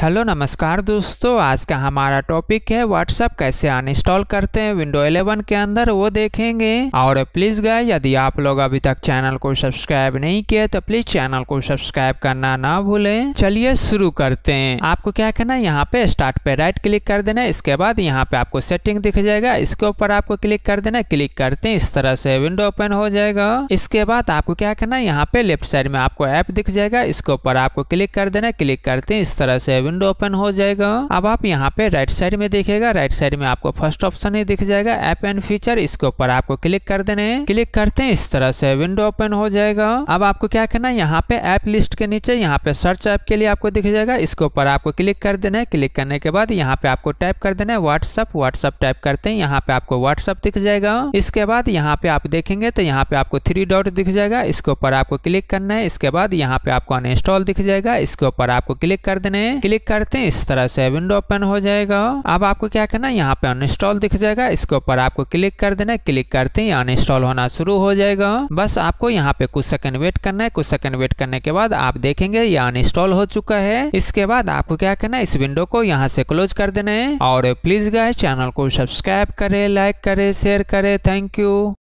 hello नमस्कार दोस्तों आज का हमारा टॉपिक है व्हाट्सएप कैसे अनइंस्टॉल करते हैं विंडो 11 के अंदर वो देखेंगे और प्लीज गए यदि आप लोग अभी तक चैनल को सब्सक्राइब नहीं किए तो प्लीज चैनल को सब्सक्राइब करना ना भूलें चलिए शुरू करते हैं आपको क्या करना है यहाँ पे स्टार्ट पे राइट क्लिक कर देना है इसके बाद यहाँ पे आपको सेटिंग दिख जाएगा इसके ऊपर आपको क्लिक कर देना है क्लिक करते हैं इस तरह से विंडो ओपन हो जाएगा इसके बाद आपको क्या करना है यहाँ पे लेफ्ट साइड में आपको ऐप दिख जाएगा इसके ऊपर आपको क्लिक कर देना है क्लिक करते हैं इस तरह से विंडो ओपन हो जाएगा अब आप यहाँ पे राइट साइड में देखेगा राइट साइड में आपको फर्स्ट ऑप्शन ही दिख जाएगा एप एंड फीचर इसके ऊपर आपको क्लिक कर देने क्लिक करते हैं इस तरह से विंडो ओपन हो जाएगा अब आपको क्या करना है यहाँ पे ऐप लिस्ट के नीचे यहाँ पे सर्च ऐप के लिए आपको दिख जाएगा इसके ऊपर आपको क्लिक कर देना है क्लिक करने के बाद यहाँ पे आपको टाइप कर देना है व्हाट्सअप व्हाट्सअप टाइप करते हैं यहाँ पे आपको व्हाट्सअप दिख जाएगा इसके बाद यहाँ पे आप देखेंगे तो यहाँ पे आपको थ्री डॉट दिख जाएगा इसके ऊपर आपको क्लिक करना है इसके बाद यहाँ पे आपको अनइंस्टॉल दिख जाएगा इसके ऊपर आपको क्लिक कर देना है क्लिक क्लिक करते हैं इस तरह से विंडो ओपन हो जाएगा अब आपको क्या करना है यहाँ पे अनइंस्टॉल दिख जाएगा इसके ऊपर आपको क्लिक कर देना है क्लिक करते ही अनइंस्टॉल होना शुरू हो जाएगा बस आपको यहाँ पे कुछ सेकंड वेट करना है कुछ सेकंड वेट करने के बाद आप देखेंगे ये अनइंस्टॉल हो चुका है इसके बाद आपको क्या करना है इस विंडो को यहाँ से क्लोज कर देना है और प्लीज गाय चैनल को सब्सक्राइब करे लाइक करे शेयर करे थैंक यू